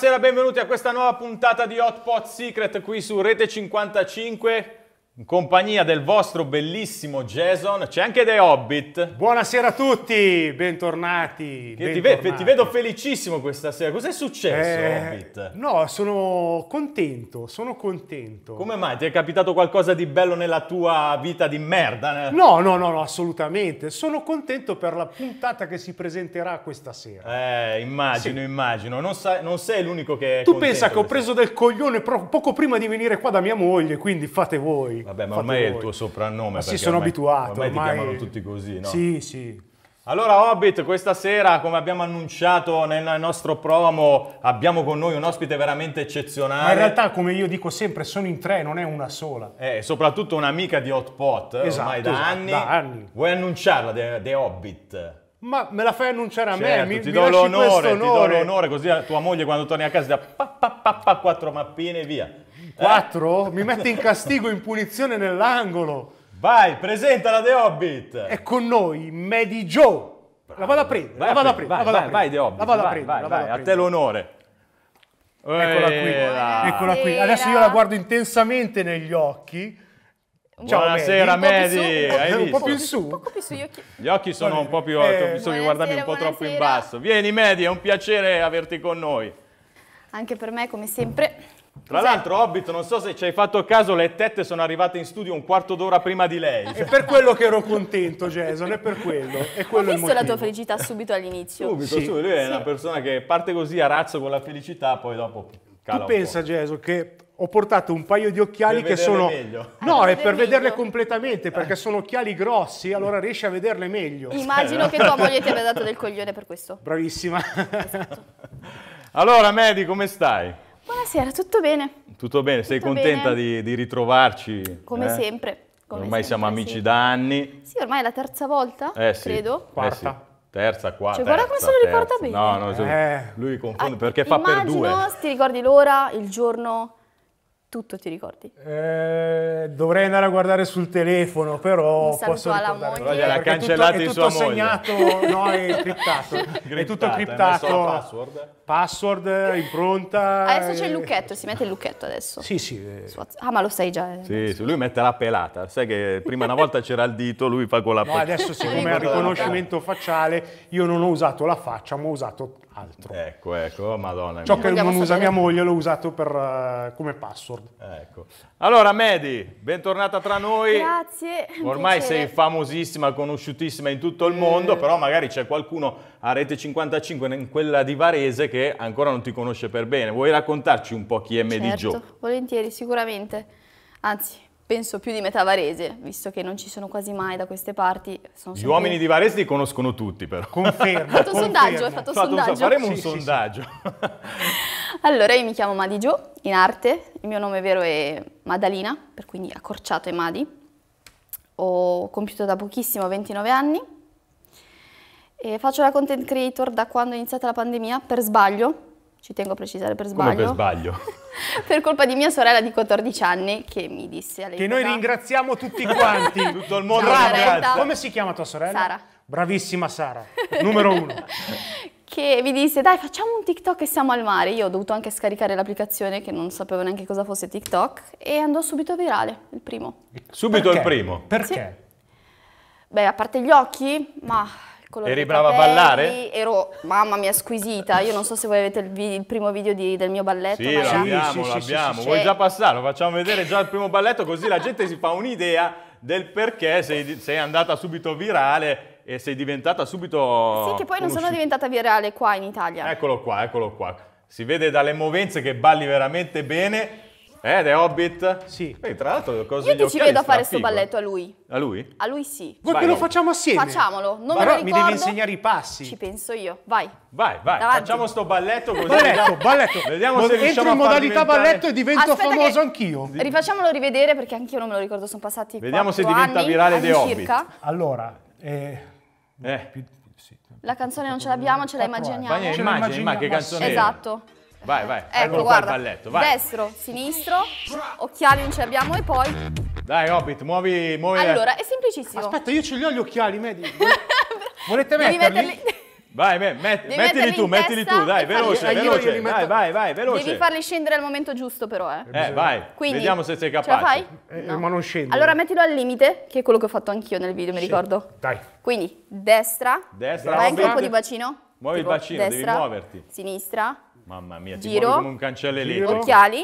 Buonasera, benvenuti a questa nuova puntata di Hot Pot Secret qui su Rete 55 in compagnia del vostro bellissimo Jason, c'è anche The Hobbit. Buonasera a tutti, bentornati. bentornati. Ti, ve ti, vedo felicissimo questa sera, cos'è successo eh, Hobbit? No, sono contento, sono contento. Come mai? Ti è capitato qualcosa di bello nella tua vita di merda? No, no, no, no assolutamente. Sono contento per la puntata che si presenterà questa sera. Eh, immagino, sì. immagino. Non, non sei l'unico che Tu pensa che ho preso del coglione poco prima di venire qua da mia moglie, quindi fate voi. Vabbè, ma ormai voi. è il tuo soprannome. Ma si sono ormai, abituato. Ormai, ormai, ti chiamano tutti così, no? Sì, sì. Allora Hobbit, questa sera, come abbiamo annunciato nel nostro promo, abbiamo con noi un ospite veramente eccezionale. Ma in realtà, come io dico sempre, sono in tre, non è una sola. Eh, soprattutto un'amica di Hot Pot, esatto, ormai da, esatto, anni. da anni. Vuoi annunciarla, The, The Hobbit? Ma me la fai annunciare a certo, me? Mi, ti, do l'onore, ti do l'onore, così tua moglie quando torni a casa ti dà pa, pa, pa, pa, quattro mappine e via. 4? Eh? Mi mette in castigo, in punizione nell'angolo. Vai, presentala The Hobbit. È con noi Medi Joe. La vado a prendere, vai la vado a prendere. Vai, vai, vai The Hobbit. La vado a prendere, a te l'onore. Eccola qui, eccola qui. Adesso io la guardo intensamente negli occhi. Ciao, Buonasera Medi, Medi. un po' più in su? Un po' più su, gli occhi. sono un po' più alti, ho visto che eh, guardarmi un po' buonasera. troppo in basso. Vieni Medi, è un piacere averti con noi. Anche per me, come sempre. Tra l'altro, Hobbit, non so se ci hai fatto caso, le tette sono arrivate in studio un quarto d'ora prima di lei. È per quello che ero contento, Jason, è per quello. È quello Ho visto la tua felicità subito all'inizio. Subito, sì. subito. Lui è sì. una persona che parte così a razzo con la felicità, poi dopo cala Tu pensa, Jason, che ho portato un paio di occhiali che sono... Meglio. Ah, no, è per meglio. vederle completamente, perché sono occhiali grossi, allora riesci a vederle meglio. Immagino che tua moglie ti abbia dato del coglione per questo. Bravissima. Esatto. allora, Medi, come stai? Buonasera, tutto bene? Tutto bene, tutto sei contenta bene. Di, di, ritrovarci? Come eh? sempre. Come ormai sempre, siamo amici sì. da anni. Sì, ormai è la terza volta, eh, sì. credo. Quarta. Eh, sì. Terza, quarta. Cioè, guarda come se lo ricorda bene. No, no, eh. lui confonde ah, perché fa per due. Immagino, ti ricordi l'ora, il giorno, tutto ti ricordi? Eh, dovrei andare a guardare sul telefono, però Mi posso alla moglie. Però gliel'ha cancellato tutto, sua segnato, No, è criptato. è tutto criptato. Password. password, impronta. Adesso e... c'è il eh, lucchetto, si mette il lucchetto adesso. Sì, sì. Eh. Ah, ma lo sai già. Eh. Sì, sì, lui mette la pelata. Sai che prima una volta c'era il dito, lui fa con la pelata. No, adesso siccome è il riconoscimento facciale, io non ho usato la faccia, ma ho usato altro. Ecco, ecco, oh, madonna Ciò mia. che Andiamo non usa mia moglie l'ho usato per, uh, come password. Ecco. Allora, Medi, bentornata tra noi. Grazie. Ormai sei famosissima, conosciutissima in tutto il mm. mondo, mm. però magari c'è qualcuno a Rete 55, in quella di Varese, che ancora non ti conosce per bene. Vuoi raccontarci un po' chi è Medi certo, Gio? volentieri, sicuramente. Anzi, penso più di metà Varese, visto che non ci sono quasi mai da queste parti. Sono Gli uomini di Varese li conoscono tutti, però. Confermo. Ho fatto un sondaggio, hai fatto, fatto sondaggio. faremo sì, un sì, sondaggio. Sì, allora, io mi chiamo Madi Gio, in arte, il mio nome vero è Madalina, per quindi accorciato è Madi. Ho compiuto da pochissimo 29 anni e faccio la content creator da quando è iniziata la pandemia, per sbaglio, ci tengo a precisare per sbaglio. Come per sbaglio. per colpa di mia sorella di 14 anni che mi disse Che noi ringraziamo tutti quanti, tutto il mondo ringrazia. Come si chiama tua sorella? Sara. Bravissima Sara, numero uno. che mi disse dai facciamo un TikTok e siamo al mare. Io ho dovuto anche scaricare l'applicazione che non sapevo neanche cosa fosse TikTok e andò subito virale, il primo. Subito Perché? il primo? Perché? Sì. Beh, a parte gli occhi, ma Eri brava a ballare? Ero, mamma mia, squisita. Io non so se voi avete il, vi, il primo video di, del mio balletto. Sì, l'abbiamo, sì, l'abbiamo. Sì, sì, Vuoi già passare? Lo facciamo vedere già il primo balletto così la gente si fa un'idea del perché sei, sei andata subito virale e sei diventata subito... Sì, che poi non sono diventata virale qua in Italia. Eccolo qua, eccolo qua. Si vede dalle movenze che balli veramente bene eh, The Hobbit? Sì. Beh, tra l'altro, cosa Io ti ci vedo a fare sto eh. balletto a lui. A lui? A lui sì. Vuoi che lo facciamo assieme? Facciamolo. Non Però me mi devi insegnare i passi. Ci penso io. Vai. Vai, vai. Davanti. Facciamo sto balletto così. Balletto, balletto. Vediamo se riusciamo Entro in modalità balletto e divento Aspetta famoso anch'io. Rifacciamolo rivedere perché anch'io non me lo ricordo, sono passati Vediamo se diventa anni, virale The Hobbit. Circa. Allora, eh, eh. La canzone non ce l'abbiamo, ce la immaginiamo. Ma immagina, che canzone Esatto. Vai, vai. Ecco, Eccolo guarda. qua il balletto, vai. Destro, sinistro, occhiali non ce li abbiamo e poi... Dai, Hobbit, muovi, muovi... Allora, è semplicissimo. Aspetta, io ce li ho gli occhiali, vedi? Volete metterli? metterli... Vai, met, mettili, mettili tu, mettili tu, dai, veloce, farli... veloce, metto... dai, vai, vai, veloce. Devi farli scendere al momento giusto però, eh. Eh, vai, Quindi, vediamo se sei capace. Ce la fai? Eh, eh, Ma non scendo. Allora mettilo al limite, che è quello che ho fatto anch'io nel video, mi Scende. ricordo. Dai. Quindi, destra. Destra. Vai anche un po' di bacino. Muovi tipo, il bacino, destra, devi muoverti. Sinistra. Mamma mia, ti Giro. come un cancello elettrico. Occhiali.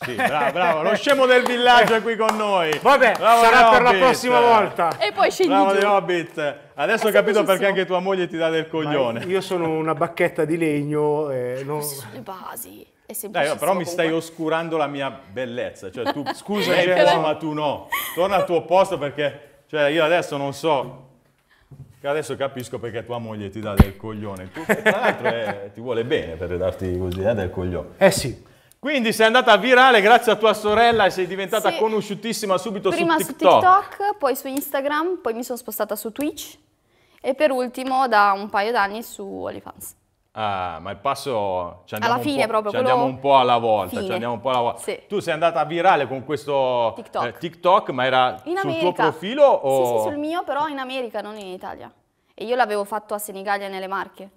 Sì, bravo, bravo, lo scemo del villaggio è qui con noi. Vabbè, bravo sarà per la prossima volta. E poi scegli Bravo The Hobbit. Adesso è ho capito perché anche tua moglie ti dà del coglione. Ma io sono una bacchetta di legno e eh, non... Sono le basi. Dai, però mi stai oscurando la mia bellezza. Cioè, tu scusa, ma tu no. Torna al tuo posto perché cioè, io adesso non so che adesso capisco perché tua moglie ti dà del coglione. Tu, tra l'altro, è, eh, ti vuole bene per darti così, eh, del coglione. Eh sì. Quindi sei andata virale grazie a tua sorella e sei diventata sì. conosciutissima subito Prima su TikTok. Prima su TikTok, poi su Instagram, poi mi sono spostata su Twitch e per ultimo da un paio d'anni su OnlyFans. Ah, ma il passo ci andiamo, alla fine, proprio, ci andiamo un po' alla volta. Un po alla volta. Sì. Tu sei andata virale con questo eh, TikTok, eh, TikTok ma era in sul America. tuo profilo? O... Sì, sì, sul mio, però in America, non in Italia. E io l'avevo fatto a Senigallia nelle Marche,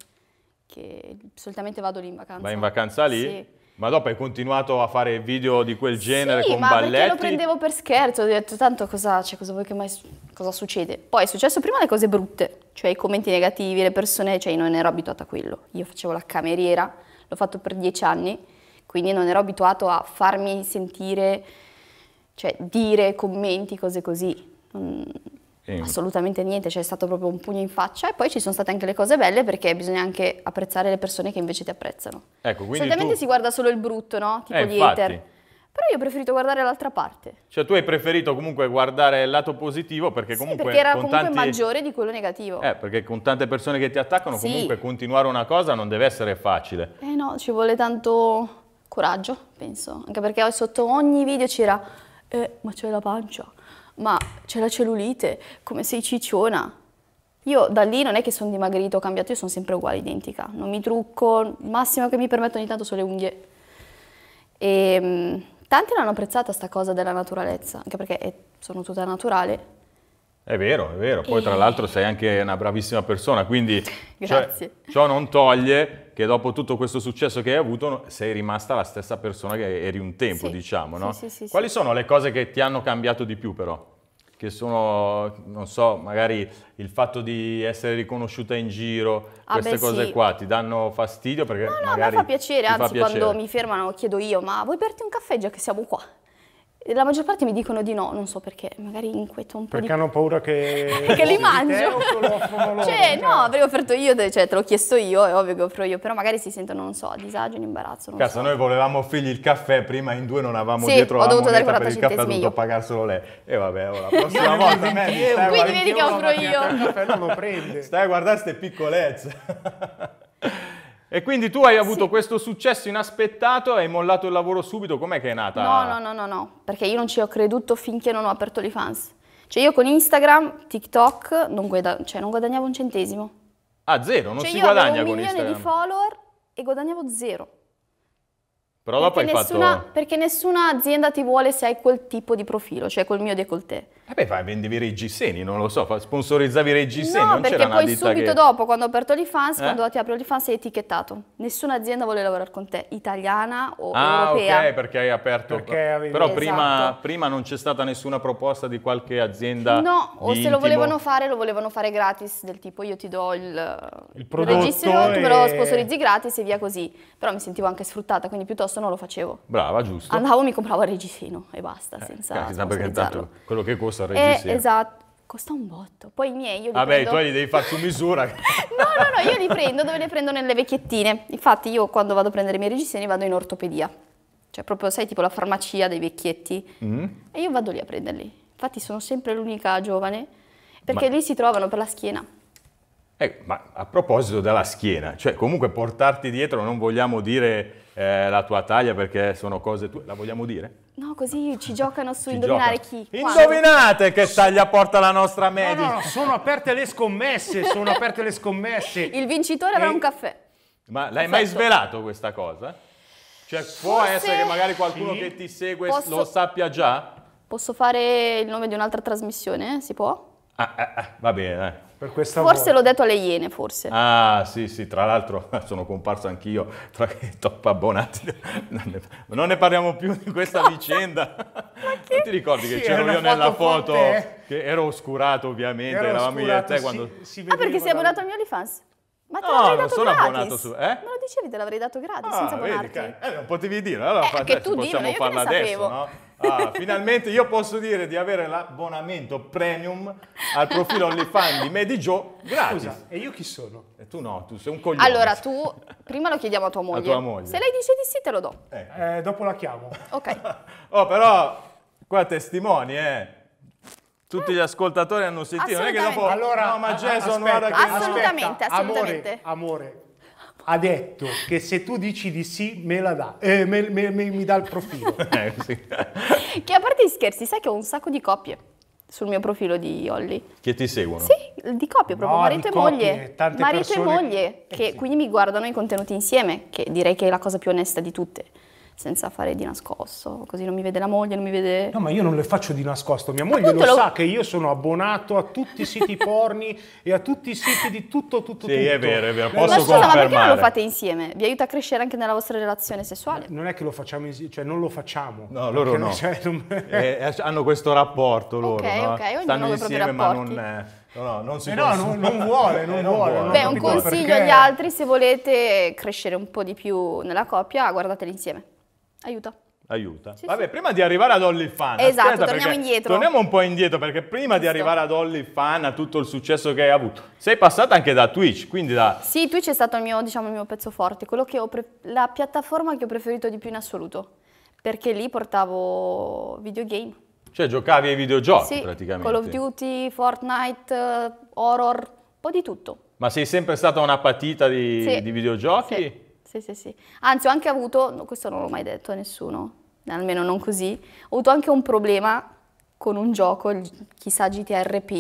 che solitamente vado lì in vacanza. Vai in vacanza lì? Sì. Ma dopo hai continuato a fare video di quel genere sì, con ma balletti? Sì, lo prendevo per scherzo, ho detto tanto cosa, cioè, cosa vuoi che mai cosa succede. Poi è successo prima le cose brutte, cioè i commenti negativi, le persone, cioè io non ero abituata a quello. Io facevo la cameriera, l'ho fatto per dieci anni, quindi non ero abituato a farmi sentire, cioè dire commenti, cose così. Non Assolutamente niente, c'è cioè stato proprio un pugno in faccia e poi ci sono state anche le cose belle perché bisogna anche apprezzare le persone che invece ti apprezzano. Ecco, Solitamente tu... si guarda solo il brutto, no? Tipo eh, di hater. Però io ho preferito guardare l'altra parte. Cioè tu hai preferito comunque guardare il lato positivo perché comunque... Sì, perché era comunque tanti... maggiore di quello negativo. Eh, perché con tante persone che ti attaccano sì. comunque continuare una cosa non deve essere facile. Eh no, ci vuole tanto coraggio, penso. Anche perché sotto ogni video c'era... Eh, ma c'è la pancia, ma c'è la cellulite, come sei cicciona. Io da lì non è che sono dimagrito ho cambiato, io sono sempre uguale, identica. Non mi trucco, il massimo che mi permetto ogni tanto sono le unghie. E ehm, tanti l'hanno apprezzata sta cosa della naturalezza, anche perché è, sono tutta naturale. È vero, è vero. Poi e... tra l'altro sei anche una bravissima persona, quindi... Grazie. Cioè, ciò non toglie che dopo tutto questo successo che hai avuto sei rimasta la stessa persona che eri un tempo, sì. diciamo, no? Sì, sì, Quali sono le cose che ti hanno cambiato di più però? Che sono, non so, magari il fatto di essere riconosciuta in giro, ah, queste beh, cose qua ti danno fastidio perché no, no, a me fa piacere, anzi fa piacere. quando mi fermano chiedo io, ma vuoi berti un caffè già che siamo qua? La maggior parte mi dicono di no, non so perché, magari inquieto un po'. Perché di... hanno paura che, che li mangio. Te, cioè, cioè, no, avrei offerto io, cioè te l'ho chiesto io, è ovvio che offro io, però magari si sentono, non so, a disagio, in imbarazzo. Cazzo, so. noi volevamo offrirgli il caffè, prima in due non avevamo sì, dietro la moneta per il caffè, ho dovuto pagarselo lei. E vabbè, ora, la prossima volta me, Quindi vedi che offro io. Il caffè non lo prende. Stai a guardare queste piccolezze. E quindi tu hai avuto sì. questo successo inaspettato e hai mollato il lavoro subito, com'è che è nata? No, no, no, no, no, perché io non ci ho creduto finché non ho aperto l'e-fans. Cioè io con Instagram, TikTok, non, guada cioè non guadagnavo un centesimo. Ah, zero? Non cioè si guadagna con Instagram? Cioè io avevo un milione di follower e guadagnavo zero. Però dopo hai nessuna, fatto... Perché nessuna azienda ti vuole se hai quel tipo di profilo, cioè col mio e col te. Eh beh, vai, vendevi reggiseni, non lo so, sponsorizzavi i reggiseni, no, non c'era una ditta che... perché poi subito dopo, quando ho aperto OnlyFans, eh? quando ti apri OnlyFans sei etichettato. Nessuna azienda vuole lavorare con te, italiana o ah, europea. Ah, ok, perché hai aperto... Perché avevi... Però esatto. prima, prima, non c'è stata nessuna proposta di qualche azienda No, o se intimo. lo volevano fare, lo volevano fare gratis, del tipo io ti do il, il prodotto reggiseno, e... tu me lo sponsorizzi gratis e via così. Però mi sentivo anche sfruttata, quindi piuttosto non lo facevo. Brava, giusto. Andavo, mi compravo il reggiseno e basta, eh, senza... Esatto, perché tanto quello che costa corsa a eh, regia. Eh. Esatto. Costa un botto, poi i miei io li Vabbè, prendo... tu li devi fare su misura. no, no, no, io li prendo dove le prendo nelle vecchiettine. Infatti io quando vado a prendere i miei reggiseni vado in ortopedia. Cioè proprio, sai, tipo la farmacia dei vecchietti. Mm. E io vado lì a prenderli. Infatti sono sempre l'unica giovane, perché ma... lì si trovano per la schiena. Eh, ma a proposito della schiena, cioè comunque portarti dietro non vogliamo dire eh, la tua taglia perché sono cose tue, la vogliamo dire? No, così ci giocano su ci indovinare gioca. chi. Quando. Indovinate che taglia porta la nostra media. No, no, no, sono aperte le scommesse, sono aperte le scommesse. Il vincitore e... avrà un caffè. Ma l'hai mai svelato questa cosa? Cioè può Forse... essere che magari qualcuno sì. che ti segue Posso... lo sappia già? Posso fare il nome di un'altra trasmissione? Si può? Ah, ah, ah, va bene, dai forse l'ho detto alle Iene, forse. Ah, sì, sì, tra l'altro sono comparso anch'io tra i top abbonati. Non ne parliamo più di questa Cosa? vicenda. Ma che... Non ti ricordi che sì, c'ero io nella foto, foto che ero oscurato ovviamente, eravamo io e te si, quando... Si ah, perché sei abbonato al mio OnlyFans? Ma te no, l'avrei dato sono abbonato su... Eh? Me lo dicevi, te l'avrei dato gratis, ah, senza vedi, abbonarti. Vedi, eh, non potevi dire, allora eh, fate, che tu possiamo dirlo, farla adesso, no? Ah, finalmente io posso dire di avere l'abbonamento premium al profilo OnlyFans di Medi Joe gratis. Scusa, e io chi sono? E tu no, tu sei un coglione. Allora tu, prima lo chiediamo a tua moglie. A tua moglie. Se lei dice di sì te lo do. Eh. Eh, dopo la chiamo. Ok. oh, però qua testimoni, eh. Tutti gli ascoltatori hanno sentito, non è che dopo... Allora, no, ma Jason, guarda che... Assolutamente, assolutamente. Amore, amore, ha detto che se tu dici di sì me la dà, eh, me, me, me, mi dà il profilo. eh, sì. Che a parte gli scherzi, sai che ho un sacco di coppie sul mio profilo di Holly. Che ti seguono? Sì, di coppie proprio, no, marito e moglie. Tante marito persone... e moglie, eh, che sì. quindi mi guardano i contenuti insieme, che direi che è la cosa più onesta di tutte senza fare di nascosto, così non mi vede la moglie, non mi vede... No, ma io non le faccio di nascosto, mia moglie lo, lo, sa che io sono abbonato a tutti i siti porni e a tutti i siti di tutto, tutto, sì, tutto. è vero, è vero, posso ma scusa, ma perché non lo fate insieme? Vi aiuta a crescere anche nella vostra relazione sessuale? Non è che lo facciamo insieme, cioè non lo facciamo. No, loro no. Cioè, non... eh, eh hanno questo rapporto loro, Ok, no? ok, Stanno insieme ma non... Eh... No, no, non si eh no, non, non, vuole, non, eh, non vuole. vuole. Beh, un consiglio perché... agli altri, se volete crescere un po' di più nella coppia, guardateli insieme. Aiuta. Aiuta. Sì, Vabbè, sì. prima di arrivare ad Holly Fan. Esatto, aspetta, torniamo indietro. Torniamo un po' indietro perché prima Questo. di arrivare ad Holly Fan, a tutto il successo che hai avuto, sei passata anche da Twitch, quindi da... Sì, Twitch è stato il mio, diciamo, il mio pezzo forte, la piattaforma che ho preferito di più in assoluto, perché lì portavo videogame. Cioè giocavi ai videogiochi sì, praticamente. Call of Duty, Fortnite, horror, un po' di tutto. Ma sei sempre stata una patita di, di videogiochi? Sì. Sì, sì, sì. Anzi, ho anche avuto, questo non l'ho mai detto a nessuno, almeno non così, ho avuto anche un problema con un gioco, chissà GTRP,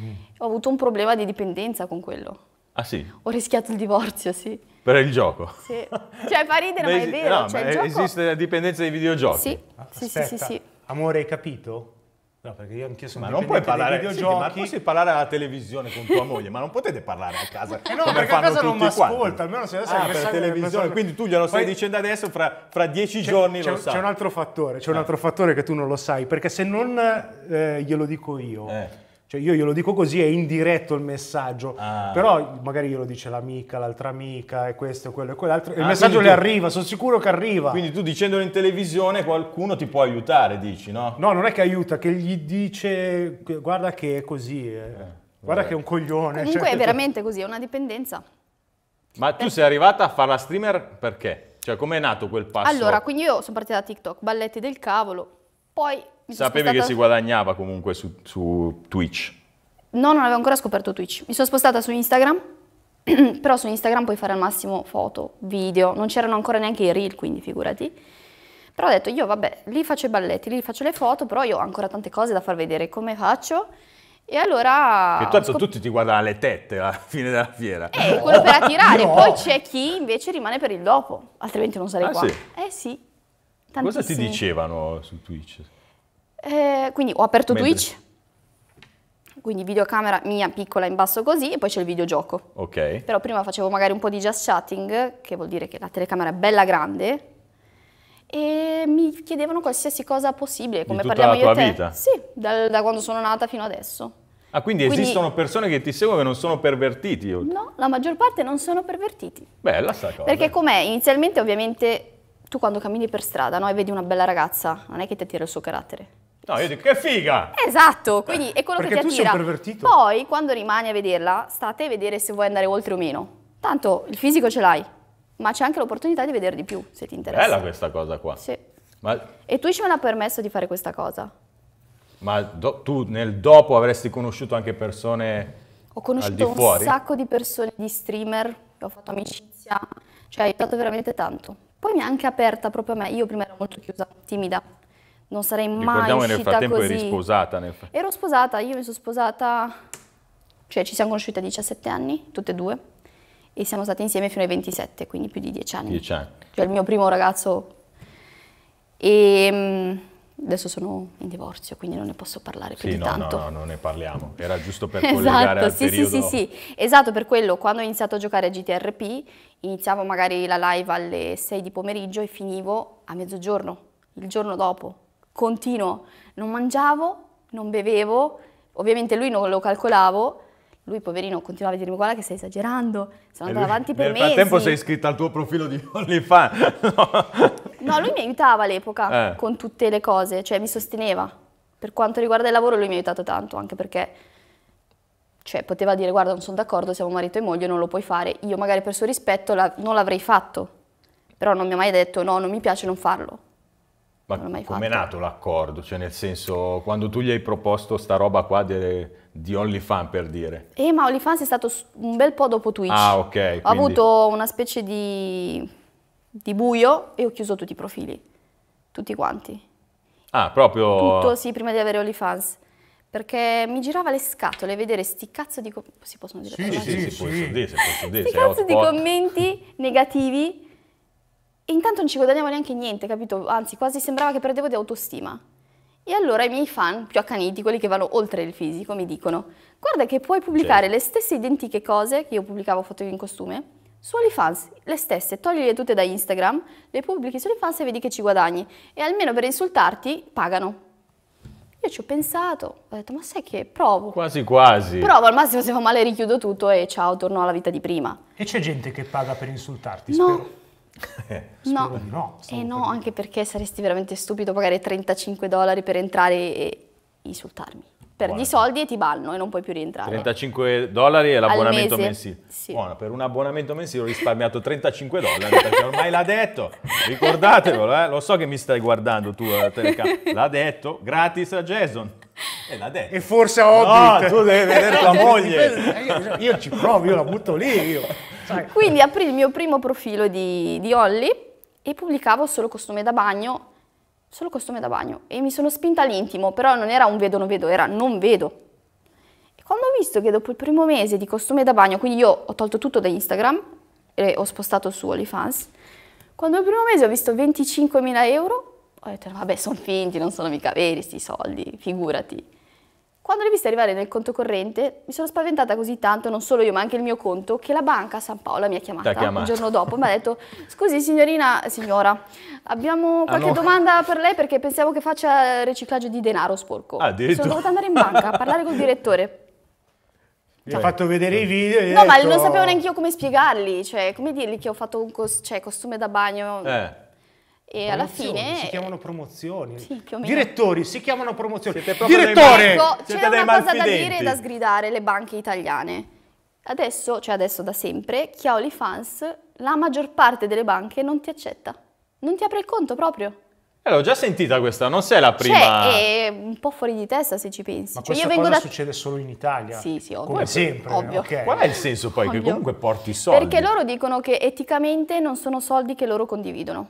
mm. ho avuto un problema di dipendenza con quello. Ah sì? Ho rischiato il divorzio, sì. Per il gioco? Sì. Cioè fa ridere, ma, è vero. No, cioè, ma gioco... esiste la dipendenza dei videogiochi? Sì, ah, sì, sì, sì, sì. Amore, hai capito? No, perché io anch'io sono ma non puoi parlare, videogiochi. Senti, ma tu sei parlare alla televisione con tua moglie, ma non potete parlare a casa. Eh no, come perché a casa non mi ascolta, almeno se adesso ah, per televisione. Quindi tu glielo stai Poi... dicendo adesso, fra, fra dieci giorni lo sai. C'è un altro fattore, c'è eh. un altro fattore che tu non lo sai, perché se non eh, glielo dico io. Eh cioè io glielo dico così, è indiretto il messaggio, ah. però magari glielo dice l'amica, l'altra amica, e questo, e quello e quell'altro. Il ah, messaggio le tu... arriva, sono sicuro che arriva. Quindi tu dicendolo in televisione qualcuno ti può aiutare, dici, no? No, non è che aiuta, che gli dice guarda che è così, eh. Eh, guarda che è un coglione. Comunque cioè, è veramente così, è una dipendenza. Ma tu sei arrivata a fare la streamer perché? Cioè com'è nato quel passo? Allora, quindi io sono partita da TikTok, balletti del cavolo, poi mi Sapevi spostata... che si guadagnava comunque su, su, Twitch? No, non avevo ancora scoperto Twitch. Mi sono spostata su Instagram, però su Instagram puoi fare al massimo foto, video, non c'erano ancora neanche i reel, quindi figurati. Però ho detto io vabbè, lì faccio i balletti, lì faccio le foto, però io ho ancora tante cose da far vedere, come faccio? E allora... Che tanto scop- tutti ti guardano le tette alla fine della fiera. Eh, quello per attirare, no. poi c'è chi invece rimane per il dopo, altrimenti non sarei ah, qua. Sì. Eh sì. Tantissimi. Cosa ti dicevano su Twitch? Eh, quindi ho aperto Mentre... Twitch, quindi videocamera mia piccola in basso così e poi c'è il videogioco. Ok. Però prima facevo magari un po' di just chatting, che vuol dire che la telecamera è bella grande, e mi chiedevano qualsiasi cosa possibile, come di tutta parliamo la io tua e te. vita? Sì, da, da quando sono nata fino adesso. Ah, quindi, quindi, esistono persone che ti seguono che non sono pervertiti? No, la maggior parte non sono pervertiti. Bella sta cosa. Perché com'è? Inizialmente ovviamente tu quando cammini per strada no, e vedi una bella ragazza, non è che ti attira il suo carattere. No, io dico che figa! Esatto, quindi è quello Perché che ti attira. Perché tu sei pervertito. Poi, quando rimani a vederla, sta a te vedere se vuoi andare oltre o meno. Tanto il fisico ce l'hai, ma c'è anche l'opportunità di vedere di più, se ti interessa. Bella questa cosa qua. Sì. Ma... E Twitch me l'ha permesso di fare questa cosa. Ma tu nel dopo avresti conosciuto anche persone Ho conosciuto un sacco di persone, di streamer, ho fatto amicizia ci cioè, ha aiutato veramente tanto. Poi mi ha anche aperta proprio a me. Io prima ero molto chiusa, timida. Non sarei mai Ricordiamo uscita così. Ricordiamo che nel frattempo eri sposata. Nel... Ero sposata, io mi sono sposata... Cioè ci siamo conosciute a 17 anni, tutte e due. E siamo state insieme fino ai 27, quindi più di 10 anni. 10 anni. Cioè il mio primo ragazzo... E ehm, Adesso sono in divorzio, quindi non ne posso parlare più sì, di no, tanto. No, no, non ne parliamo. Era giusto per esatto, collegare al sì, periodo... Sì, sì, sì. Esatto, per quello, quando ho iniziato a giocare a GTRP, iniziavo magari la live alle 6 di pomeriggio e finivo a mezzogiorno, il giorno dopo. Continuo. Non mangiavo, non bevevo. Ovviamente lui non lo calcolavo, lui poverino continuava a dirmi guarda che stai esagerando, sono andato avanti per nel mesi. Nel frattempo sei iscritto al tuo profilo di OnlyFans. No. No, lui mi aiutava all'epoca eh. con tutte le cose, cioè mi sosteneva. Per quanto riguarda il lavoro lui mi ha aiutato tanto, anche perché cioè, poteva dire guarda non sono d'accordo, siamo marito e moglie, non lo puoi fare. Io magari per suo rispetto la, non l'avrei fatto, però non mi ha mai detto no, non mi piace non farlo. Ma non come è nato l'accordo? Cioè nel senso, quando tu gli hai proposto sta roba qua di, di OnlyFans per dire? Eh ma OnlyFans è stato un bel po' dopo Twitch. Ah ok. Ho quindi... avuto una specie di di buio e ho chiuso tutti i profili, tutti quanti. Ah, proprio... Tutto, sì, prima di avere OnlyFans. Perché mi girava le scatole vedere sti cazzo di... Si possono dire? Sì, sì, sì, sì, posso dire, posso dire. Sti cazzo di commenti negativi e intanto non ci guadagnavo neanche niente, capito? Anzi, quasi sembrava che perdevo di autostima. E allora i miei fan più accaniti, quelli che vanno oltre il fisico, mi dicono: Guarda, che puoi pubblicare certo. le stesse identiche cose che io pubblicavo foto in costume, su OnlyFans, le stesse, togliele tutte da Instagram, le pubblichi su OnlyFans e vedi che ci guadagni. E almeno per insultarti pagano. Io ci ho pensato, ho detto ma sai che provo. Quasi quasi. Provo, al massimo se fa male richiudo tutto e ciao, torno alla vita di prima. E c'è gente che paga per insultarti, no. spero. Eh, no. no e eh, no, per... anche perché saresti veramente stupido pagare 35 dollari per entrare e insultarmi. Perdi Buona. i soldi e ti ballo e non puoi più rientrare. 35 dollari e l'abbonamento mensile. Sì. Buono, per un abbonamento mensile ho risparmiato 35 dollari perché ormai l'ha detto. Ricordatevelo, eh? lo so che mi stai guardando tu alla eh, telecamera. L'ha detto gratis a Jason. E l'ha detto. E forse a Hobbit. No, tu devi vedere tua moglie. Eh, io, ci provo, io la butto lì. Io. Quindi aprì il mio primo profilo di, di Holly e pubblicavo solo costume da bagno solo costume da bagno e mi sono spinta all'intimo, però non era un vedo non vedo, era non vedo. E quando ho visto che dopo il primo mese di costume da bagno, quindi io ho tolto tutto da Instagram e ho spostato su OnlyFans, quando il primo mese ho visto 25.000 euro, ho detto vabbè sono finti, non sono mica veri questi soldi, figurati. Quando li ho visti arrivare nel conto corrente, mi sono spaventata così tanto, non solo io, ma anche il mio conto, che la banca San Paola mi ha chiamata, il giorno dopo. e mi ha detto: Scusi, signorina, signora, abbiamo ah, qualche ah, no. domanda per lei perché pensiamo che faccia riciclaggio di denaro sporco. Ah, sono dovuta andare in banca a parlare col direttore. Ti ha fatto vedere i eh. video. e No, detto... ma non sapevo neanche io come spiegarli, cioè come dirgli che ho fatto un cos cioè, costume da bagno. Eh. E alla fine... Si chiamano promozioni. Sì, Direttori si chiamano promozioni. Direttore! Ecco, c'è una cosa da dire e da sgridare le banche italiane. Adesso, cioè adesso da sempre, chi ha OnlyFans, la maggior parte delle banche non ti accetta. Non ti apre il conto proprio. Eh, l'ho già sentita questa, non sei la cioè, prima. Cioè, è un po' fuori di testa se ci pensi. Ma cioè, io vengo da... succede solo in Italia. Sì, sì, ovvio. Come sempre, ovvio. Okay. Qual è il senso poi ovvio. che comunque porti soldi? Perché loro dicono che eticamente non sono soldi che loro condividono.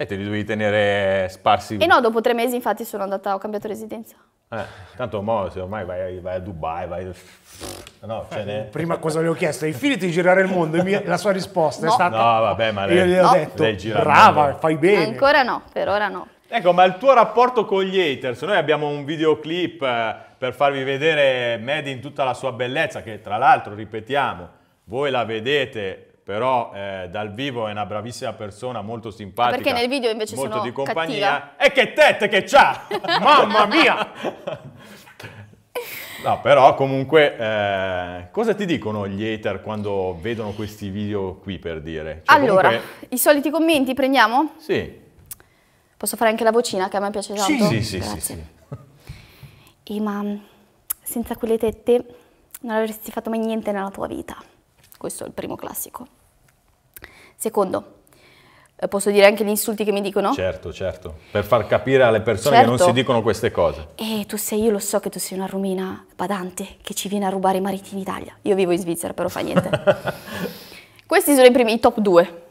E te li dovevi tenere sparsi? E no, dopo tre mesi infatti sono andata, ho cambiato residenza. Eh, tanto mo, se ormai vai, vai a Dubai, vai... No, cioè ne... Prima cosa gli ho chiesto? Hai finito di girare il mondo? la sua risposta no. è stata... No, vabbè, ma lei... Io gli ho no. detto, brava, fai bene. Ancora no, per ora no. Ecco, ma il tuo rapporto con gli haters, noi abbiamo un videoclip eh, per farvi vedere Maddie in tutta la sua bellezza, che tra l'altro, ripetiamo, voi la vedete però eh, dal vivo è una bravissima persona, molto simpatica. Perché nel video invece molto sono di compagnia. Cattiva. E che tette che c'ha! Mamma mia! No, però comunque, eh, cosa ti dicono gli hater quando vedono questi video qui per dire? Cioè, allora, comunque... i soliti commenti prendiamo? Sì. Posso fare anche la vocina che a me piace tanto? Sì, sì, sì. Grazie. sì, sì. E ma senza quelle tette non avresti fatto mai niente nella tua vita. Questo è il primo classico. Secondo, eh, posso dire anche gli insulti che mi dicono? Certo, certo, per far capire alle persone certo. che non si certo. dicono queste cose. E tu sei, io lo so che tu sei una rumena badante che ci viene a rubare i mariti in Italia. Io vivo in Svizzera, però fa niente. Questi sono i primi, i top due.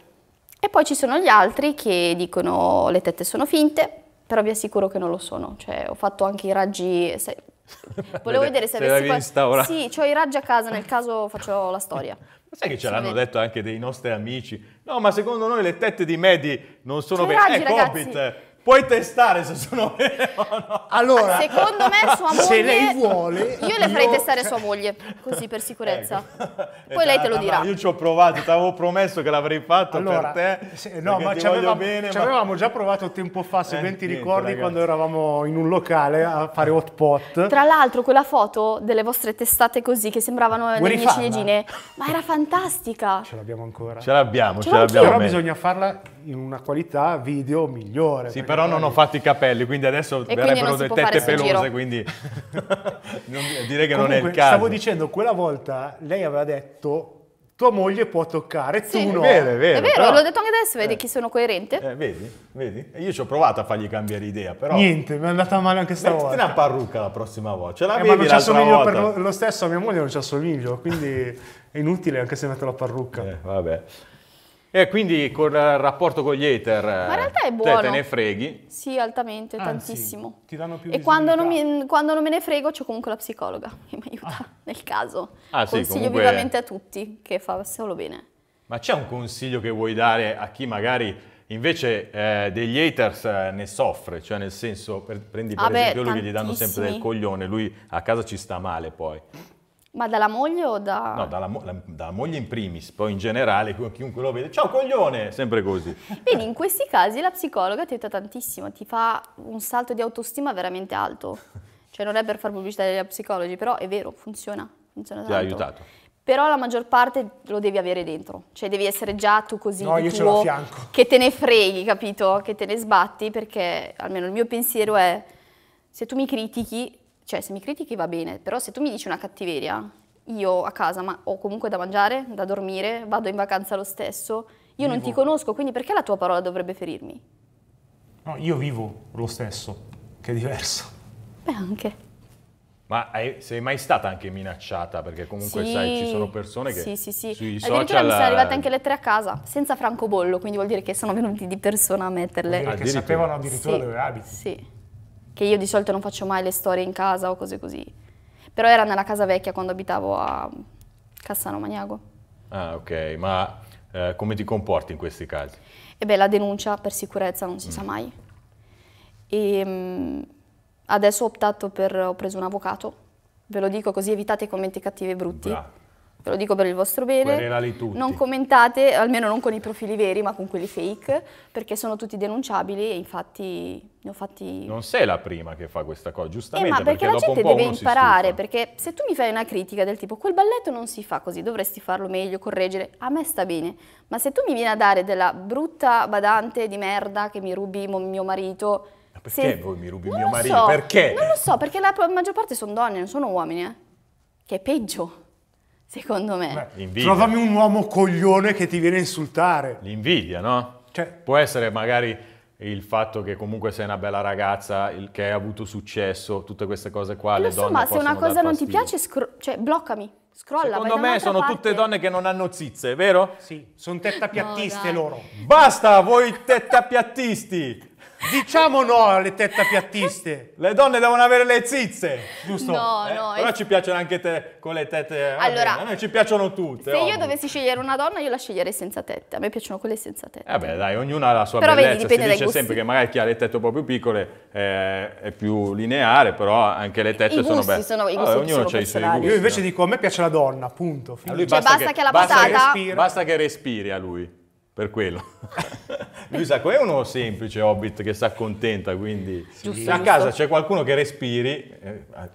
E poi ci sono gli altri che dicono le tette sono finte, però vi assicuro che non lo sono. Cioè, ho fatto anche i raggi... Sai, volevo vedere se avessi... Instaura. Sì, ho i raggi a casa, nel caso faccio la storia. Ma sai che ce l'hanno detto anche dei nostri amici No, ma secondo noi le tette di Medi non sono vere. eh, ragazzi, Hobbit. Puoi testare se sono vero o no. Allora, ah, secondo me sua moglie... Se lei vuole... Io le farei io... testare sua cioè- moglie, così per sicurezza. Ecco. Poi lei te lo eh, dirà. Io ci ho provato, ti avevo promesso che l'avrei fatto allora, per te. Se, no, ma ci avevamo, bene, ci ma... avevamo già provato tempo fa, se eh, ben ti niente, ricordi, ragazzi. quando eravamo in un locale a fare hot pot. Tra l'altro quella foto delle vostre testate così, che sembravano Vuoi le mie ciliegine, ma era fantastica. Ce l'abbiamo ancora. Ce l'abbiamo, ce, ce l'abbiamo. Però bisogna farla in una qualità video migliore. Sì, però non ho fatto i capelli, quindi adesso e verrebbero delle tette pelose, quindi non, direi che Comunque, non è il caso. Stavo dicendo, quella volta lei aveva detto tua moglie può toccare, sì. tu no. È vero, è vero, vero l'ho detto anche adesso, vedi eh. che sono coerente. Eh, vedi, vedi. Io ci ho provato a fargli cambiare idea, però... Niente, mi è andata male anche stavolta. Mettiti una parrucca la prossima volta. Ce eh, ma non ci assomiglio per lo, lo stesso, a mia moglie non ci assomiglio, quindi è inutile anche se metto la parrucca. Eh, vabbè. E quindi col rapporto con gli hater, Ma in realtà è buono. Te, te ne freghi? Sì, altamente, Anzi, ah, tantissimo. Ti danno più E quando non, mi, quando non, me ne frego c'ho comunque la psicologa che mi aiuta ah. nel caso. Ah, Consiglio sì, comunque... vivamente a tutti che fa solo bene. Ma c'è un consiglio che vuoi dare a chi magari invece eh, degli haters eh, ne soffre? Cioè nel senso, per, prendi per ah esempio beh, lui tantissimi. che gli danno sempre del coglione, lui a casa ci sta male poi. Ma dalla moglie o da... No, dalla, la- dalla, moglie in primis, poi in generale chiunque lo vede, ciao coglione, sempre così. Vedi, in questi casi la psicologa ti aiuta tantissimo, ti fa un salto di autostima veramente alto. Cioè non è per far pubblicità degli psicologi, però è vero, funziona, funziona tanto. Ti ha aiutato. Però la maggior parte lo devi avere dentro, cioè devi essere già tu così no, io tuo, ce l'ho a fianco. che te ne freghi, capito? Che te ne sbatti, perché almeno il mio pensiero è se tu mi critichi cioè, se mi critichi va bene, però se tu mi dici una cattiveria, io a casa ma ho comunque da mangiare, da dormire, vado in vacanza lo stesso, io vivo. non ti conosco, quindi perché la tua parola dovrebbe ferirmi? No, io vivo lo stesso, che è diverso. Beh, anche. Ma hai, sei mai stata anche minacciata? Perché comunque sì, sai, ci sono persone che sì, sì, sì. sui social... Addirittura mi sono arrivate anche lettere a casa, senza francobollo, quindi vuol dire che sono venuti di persona a metterle. Vuol dire che sapevano addirittura sì, dove abiti. Sì che io di solito non faccio mai le storie in casa o cose così. Però era nella casa vecchia quando abitavo a Cassano Maniago. Ah, ok, ma eh, come ti comporti in questi casi? E beh, la denuncia per sicurezza non si mm. sa mai. E, ehm, mh, adesso ho optato per, ho preso un avvocato, ve lo dico così evitate i commenti cattivi e brutti. Bra ve lo dico per il vostro bene, tutti. non commentate, almeno non con i profili veri ma con quelli fake, perché sono tutti denunciabili e infatti ne ho fatti... Non sei la prima che fa questa cosa, giustamente. Eh, ma perché, perché la gente deve imparare, perché se tu mi fai una critica del tipo quel balletto non si fa così, dovresti farlo meglio, correggere, a me sta bene, ma se tu mi vieni a dare della brutta badante di merda che mi rubi mio marito... Ma perché se... voi mi rubi non mio marito? So, perché? Non lo so, perché la maggior parte sono donne, non sono uomini, eh? che è peggio secondo me. Beh, Trovami un uomo coglione che ti viene a insultare. L'invidia, no? Cioè, Può essere magari il fatto che comunque sei una bella ragazza, il, che hai avuto successo, tutte queste cose qua, le lo so, ma se una cosa non ti piace, cioè, bloccami. Scrolla, Secondo me sono parte. tutte donne che non hanno zizze, vero? Sì, sono tettapiattiste no, loro. Basta voi tettapiattisti! Diciamo no alle tetta piattiste. Le donne devono avere le zizze, giusto? No, eh? no. Però è... ci piacciono anche te con le tette. Allora, a noi ci piacciono tutte. Se ovvio. io dovessi scegliere una donna, io la sceglierei senza tette. A me piacciono quelle senza tette. Vabbè, eh dai, ognuna ha la sua però bellezza. Vedi, si dice sempre che magari chi ha le tette un po' più piccole eh, è più lineare, però anche le tette I sono belle. Sono, i gusti allora, ognuno ha i suoi gusti. Io invece dico, a me piace la donna, punto. Cioè, basta, basta, che, che la basta patata. Che basta che respiri a lui, per quello. Lui sa che è uno semplice hobbit che si accontenta, quindi giusto, se a casa c'è qualcuno che respiri... Eh, ah,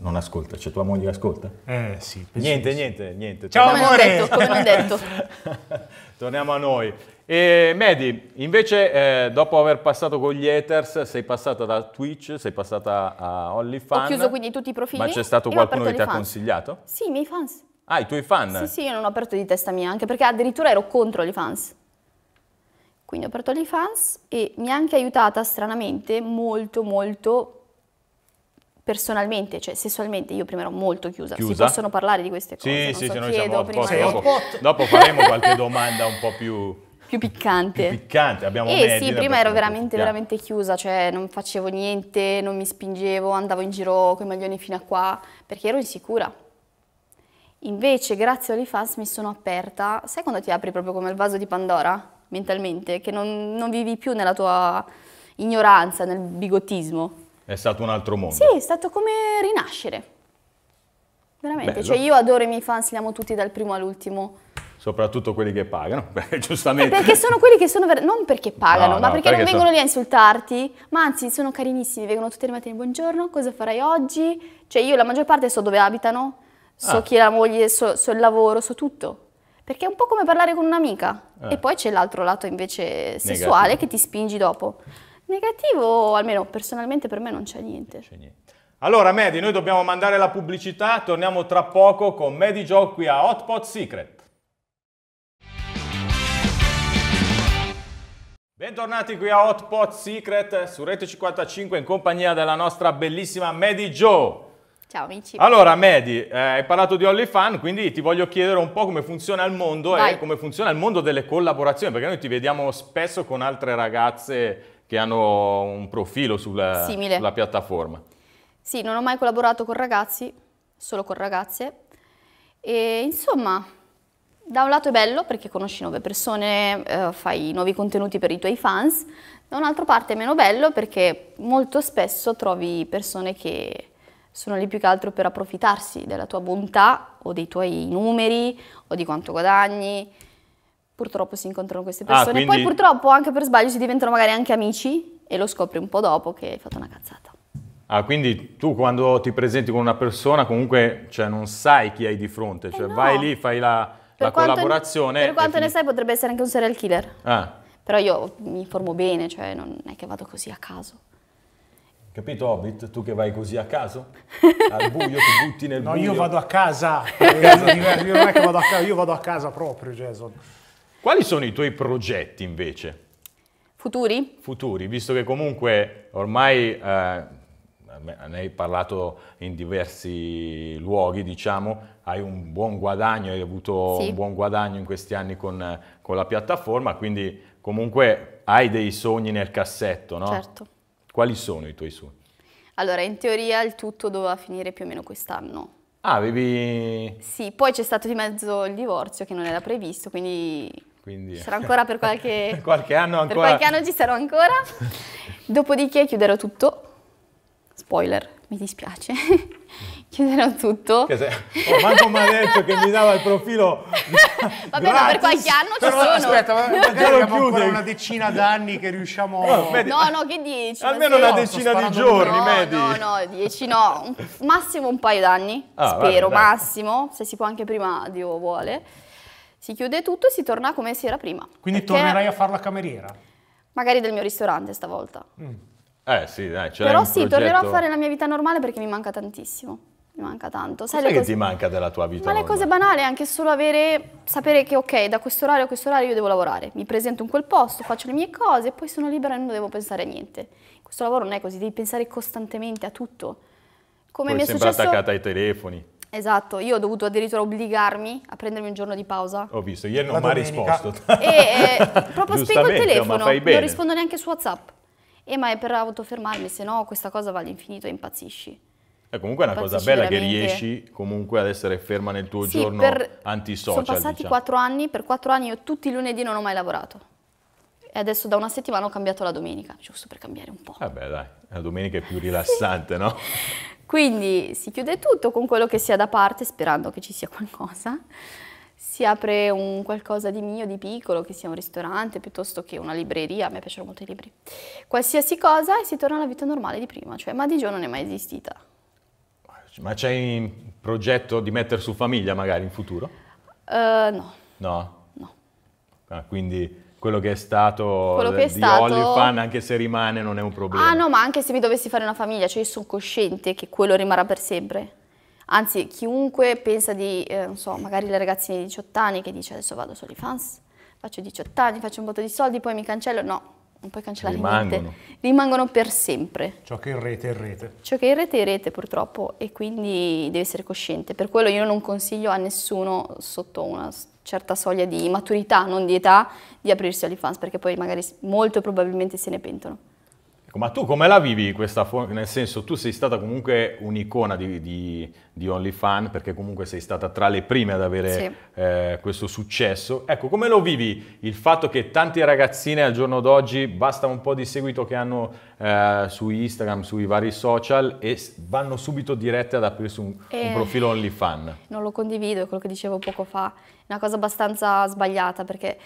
non ascolta, c'è tua moglie che ascolta? Eh sì. Niente, niente, niente. Ciao Torniamo amore! Detto, come ho detto. Torniamo a noi. E Medi, invece eh, dopo aver passato con gli Ethers, sei passata da Twitch, sei passata a OnlyFans. Ho chiuso quindi tutti i profili. Ma c'è stato qualcuno che ti ha consigliato? Sì, i miei fans. Ah, i tuoi fan? Sì, sì, io non ho aperto di testa mia, anche perché addirittura ero contro gli fans. Quindi ho aperto OnlyFans e mi ha anche aiutata stranamente molto molto personalmente, cioè sessualmente, io prima ero molto chiusa. chiusa. Si possono parlare di queste cose? Sì, sì, so, sì, noi siamo prima... posto, dopo, dopo faremo qualche domanda un po' più più piccante. Più piccante, abbiamo eh, Sì, prima ero veramente, più. veramente chiusa, cioè non facevo niente, non mi spingevo, andavo in giro con i maglioni fino a qua, perché ero insicura. Invece, grazie a OnlyFans mi sono aperta, sai quando ti apri proprio come il vaso di Pandora? mentalmente, che non, non vivi più nella tua ignoranza, nel bigottismo. È stato un altro mondo. Sì, è stato come rinascere. Veramente, Bello. cioè io adoro i miei fans, li amo tutti dal primo all'ultimo. Soprattutto quelli che pagano, beh, giustamente. Eh, perché sono quelli che sono ver- non perché pagano, no, ma no, perché, perché, non vengono sono... lì a insultarti, ma anzi sono carinissimi, vengono tutte le mattine, buongiorno, cosa farai oggi? Cioè io la maggior parte so dove abitano, so ah. chi è la moglie, so, so il lavoro, so tutto perché è un po' come parlare con un'amica. Eh. E poi c'è l'altro lato invece sessuale Negativo. che ti spingi dopo. Negativo, almeno personalmente per me non c'è niente. C'è niente. Allora Medi, noi dobbiamo mandare la pubblicità, torniamo tra poco con Medi Joe qui a Hotpot Secret. Bentornati qui a Hotpot Secret su Rete 55 in compagnia della nostra bellissima Medi Joe. Ciao amici. Allora, Medi, eh, hai parlato di OnlyFan, quindi ti voglio chiedere un po' come funziona il mondo Vai. e come funziona il mondo delle collaborazioni, perché noi ti vediamo spesso con altre ragazze che hanno un profilo sulla, sulla piattaforma. Sì, non ho mai collaborato con ragazzi, solo con ragazze. E insomma, da un lato è bello perché conosci nuove persone, eh, fai nuovi contenuti per i tuoi fans, da un'altra parte è meno bello perché molto spesso trovi persone che sono lì più che altro per approfittarsi della tua bontà o dei tuoi numeri o di quanto guadagni. Purtroppo si incontrano queste ah, persone. Ah, quindi... Poi purtroppo anche per sbaglio si diventano magari anche amici e lo scopri un po' dopo che hai fatto una cazzata. Ah, quindi tu quando ti presenti con una persona comunque cioè, non sai chi hai di fronte, cioè eh no. vai lì, fai la, la quanto, collaborazione. Per quanto ne sai potrebbe essere anche un serial killer. Ah. Però io mi formo bene, cioè non è che vado così a caso. Capito Hobbit? Tu che vai così a caso? Al buio ti butti nel no, buio. No, io vado a casa. io non è che vado a casa, io vado a casa proprio, Jason. Quali sono i tuoi progetti invece? Futuri? Futuri, visto che comunque ormai eh, ne hai parlato in diversi luoghi, diciamo, hai un buon guadagno, hai avuto sì. un buon guadagno in questi anni con, con la piattaforma, quindi comunque hai dei sogni nel cassetto, no? Certo. Quali sono i tuoi sogni? Allora, in teoria il tutto doveva finire più o meno quest'anno. Ah, avevi... Sì, poi c'è stato di mezzo il divorzio che non era previsto, quindi... Quindi... Sarò ancora per qualche... qualche anno ancora. Per qualche anno ci sarò ancora. Dopodiché chiuderò tutto. Spoiler, mi dispiace. Mm. Chiuderò tutto. Che se, oh, manco mi ha detto che mi dava il profilo. Vabbè, ma per qualche anno ci Però, sono. Aspetta, magari abbiamo ancora una decina d'anni che riusciamo. No, no, no, che dici? Almeno una decina di giorni, no, medi. No, no, dieci, no, un, massimo un paio d'anni. Ah, spero, vabbè, massimo, se si può anche prima, Dio vuole. Si chiude tutto e si torna come si era prima. Quindi tornerai a fare la cameriera? Magari del mio ristorante stavolta. Mm. Eh sì, dai, ce Però sì, progetto... tornerò a fare la mia vita normale perché mi manca tantissimo mi manca tanto. Sai cose... che ti manca della tua vita? Ma le cose banali, anche solo avere, sapere che ok, da questo orario a questo orario io devo lavorare, mi presento in quel posto, faccio le mie cose e poi sono libera e non devo pensare a niente. Questo lavoro non è così, devi pensare costantemente a tutto. Come poi mi è sempre successo... attaccata ai telefoni. Esatto, io ho dovuto addirittura obbligarmi a prendermi un giorno di pausa. Ho visto, ieri non mi ha risposto. E eh, proprio spengo il telefono, non rispondo neanche su WhatsApp. E ma è per autofermarmi, se no questa cosa va all'infinito e impazzisci. È comunque una cosa bella che riesci comunque ad essere ferma nel tuo sì, giorno per... antisocial. Sono passati diciamo. quattro diciamo. anni, per quattro anni io tutti i lunedì non ho mai lavorato. E adesso da una settimana ho cambiato la domenica, giusto per cambiare un po'. Vabbè dai, la domenica è più rilassante, no? Quindi si chiude tutto con quello che sia da parte, sperando che ci sia qualcosa. Si apre un qualcosa di mio, di piccolo, che sia un ristorante piuttosto che una libreria, a me piacciono molto i libri. Qualsiasi cosa e si torna alla vita normale di prima, cioè ma di giorno non è mai esistita. Ma c'è in progetto di mettere su famiglia magari in futuro? Uh, no. No? No. Ah, quindi quello che è stato quello che è di stato... Olifan, anche se rimane, non è un problema. Ah no, ma anche se mi dovessi fare una famiglia, cioè io sono cosciente che quello rimarrà per sempre. Anzi, chiunque pensa di, eh, non so, magari le ragazzine di 18 anni che dice adesso vado su OnlyFans, faccio 18 anni, faccio un botto di soldi, poi mi cancello. No, non puoi cancellare Rimangono. niente. Rimangono per sempre. Ciò che è in rete è in rete. Ciò che è in rete è in rete purtroppo e quindi devi essere cosciente. Per quello io non consiglio a nessuno sotto una certa soglia di maturità, non di età, di aprirsi all'infans perché poi magari molto probabilmente se ne pentono. Ma tu come la vivi questa forma? Nel senso, tu sei stata comunque un'icona di, di, di OnlyFan, perché comunque sei stata tra le prime ad avere sì. eh, questo successo. Ecco, come lo vivi il fatto che tante ragazzine al giorno d'oggi basta un po' di seguito che hanno eh, su Instagram, sui vari social e vanno subito dirette ad aprirsi un, eh, un profilo OnlyFan? Non lo condivido, è quello che dicevo poco fa. È una cosa abbastanza sbagliata perché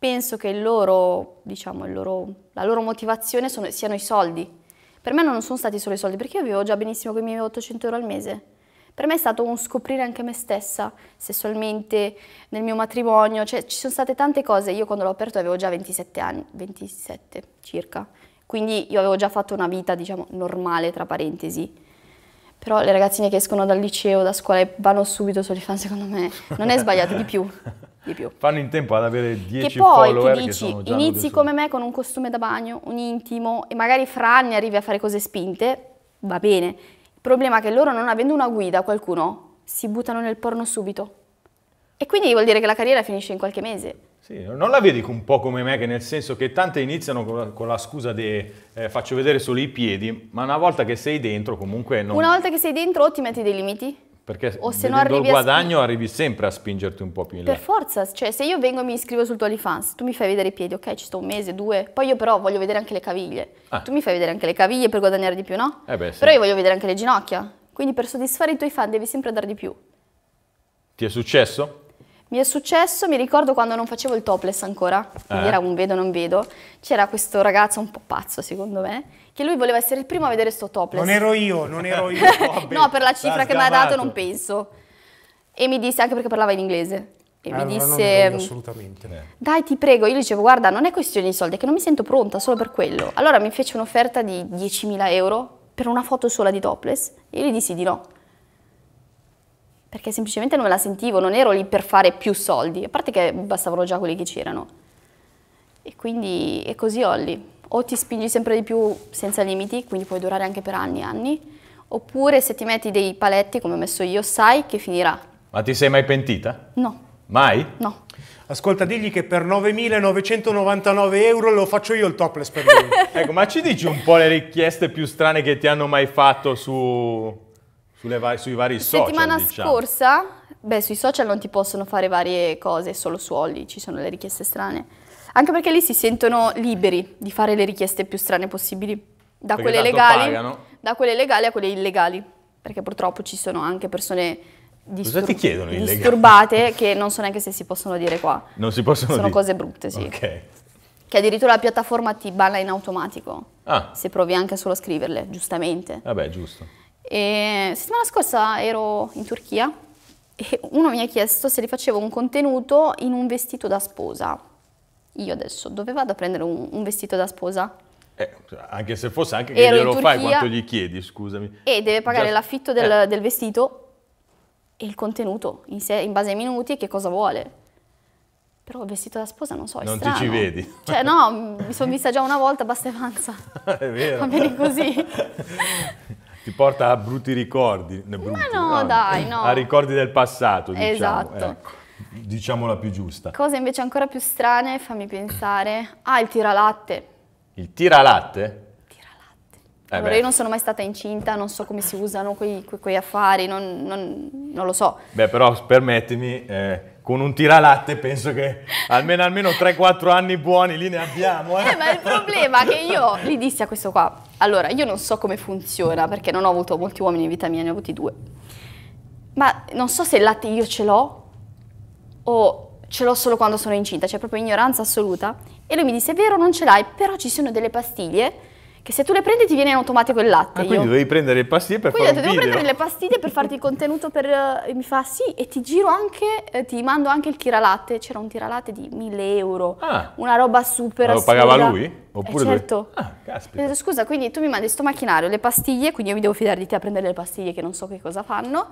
penso che il loro, diciamo, il loro, la loro motivazione sono, siano i soldi. Per me non sono stati solo i soldi, perché io avevo già benissimo con i miei 800 euro al mese. Per me è stato un scoprire anche me stessa, sessualmente, nel mio matrimonio, cioè ci sono state tante cose. Io quando l'ho aperto avevo già 27 anni, 27 circa, quindi io avevo già fatto una vita, diciamo, normale, tra parentesi. Però le ragazzine che escono dal liceo, da scuola e vanno subito su OnlyFans, secondo me, non è sbagliato di più. di più. Fanno in tempo ad avere 10 follower dici, che sono già inizi come me con un costume da bagno, un intimo e magari fra anni arrivi a fare cose spinte, va bene. Il problema è che loro non avendo una guida, qualcuno, si buttano nel porno subito. E quindi vuol dire che la carriera finisce in qualche mese. Sì, non la vedi un po' come me, che nel senso che tante iniziano con la, con la scusa di eh, faccio vedere solo i piedi, ma una volta che sei dentro comunque non... Una volta che sei dentro o ti metti dei limiti? Perché o se non il guadagno arrivi sempre a spingerti un po' più in là. Per forza, cioè se io vengo e mi iscrivo sul tuo OnlyFans, tu mi fai vedere i piedi, ok, ci sto un mese, due, poi io però voglio vedere anche le caviglie. Ah. Tu mi fai vedere anche le caviglie per guadagnare di più, no? Eh beh, sì. Però io voglio vedere anche le ginocchia. Quindi per soddisfare i tuoi fan devi sempre dare di più. Ti è successo? Mi è successo, mi ricordo quando non facevo il topless ancora, quindi eh. era un vedo non vedo, c'era questo ragazzo un po' pazzo secondo me, che lui voleva essere il primo a vedere sto topless. Non ero io, non ero io. no, per la cifra che mi ha dato non penso. E mi disse, anche perché parlava in inglese, e allora mi disse... Mm, assolutamente. Dai, ti prego, io gli dicevo, guarda, non è questione di soldi, è che non mi sento pronta solo per quello. Allora mi fece un'offerta di 10.000 euro per una foto sola di topless, e io gli dissi di no. Perché semplicemente non me la sentivo, non ero lì per fare più soldi, a parte che bastavano già quelli che c'erano. E quindi, e così Olli o ti spingi sempre di più senza limiti, quindi puoi durare anche per anni e anni, oppure se ti metti dei paletti come ho messo io, sai che finirà. Ma ti sei mai pentita? No. Mai? No. Ascolta, digli che per 9.999 euro lo faccio io il topless per lui. ecco, ma ci dici un po' le richieste più strane che ti hanno mai fatto su, va sui vari la social, Settimana diciamo. scorsa, beh, sui social non ti possono fare varie cose, solo su Olli ci sono le richieste strane. Anche perché lì si sentono liberi di fare le richieste più strane possibili, da, quelle legali, da quelle legali, a quelle illegali, perché purtroppo ci sono anche persone distur- disturbate che non so neanche se si possono dire qua. Non si possono sono dire? Sono cose brutte, sì. Ok. Che addirittura la piattaforma ti balla in automatico, ah. se provi anche solo a scriverle, giustamente. Vabbè, giusto. E settimana scorsa ero in Turchia e uno mi ha chiesto se rifacevo un contenuto in un vestito da sposa io adesso dove vado a prendere un, un vestito da sposa? Eh, anche se fosse anche che Ero glielo Turchia, fai quanto gli chiedi, scusami. E deve pagare Già, l'affitto del, eh. del, vestito e il contenuto in, sé, in base ai minuti e che cosa vuole. Però il vestito da sposa non so, è non strano. Non ti ci vedi. Cioè no, mi sono vista già una volta, basta e avanza. è vero. Va bene così. ti porta a brutti ricordi. Brutti, Ma no, no, dai, no. A ricordi del passato, diciamo. Esatto. Eh diciamo la più giusta. Cose invece ancora più strane, fammi pensare. Ah, il tiralatte. Il tiralatte? Eh allora, beh. io non sono mai stata incinta, non so come si usano quei, quei, quei affari, non, non, non, lo so. Beh, però permettimi, eh, con un tiralatte penso che almeno, almeno 3-4 anni buoni li ne abbiamo. Eh. eh, ma il problema è che io gli dissi a questo qua, allora, io non so come funziona, perché non ho avuto molti uomini in vita mia, ne ho avuti due. Ma non so se il latte io ce l'ho o ce l'ho solo quando sono incinta, cioè proprio ignoranza assoluta. E lui mi disse, è vero, non ce l'hai, però ci sono delle pastiglie che se tu le prendi ti viene in automatico il latte. Ah, quindi io. dovevi prendere le pastiglie per quindi fare un video. Quindi devo prendere le pastiglie per farti il contenuto per... E eh, mi fa, sì, e ti giro anche, eh, ti mando anche il tiralatte. C'era un tiralatte di 1000 euro, ah. una roba super Ma lo assurda. pagava lui? Eh, Oppure eh, certo. Lui? Ah, caspita. scusa, quindi tu mi mandi sto macchinario, le pastiglie, quindi io mi devo fidare di te a prendere le pastiglie che non so che cosa fanno,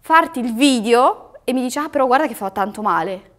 farti il video e mi dice, ah però guarda che fa tanto male.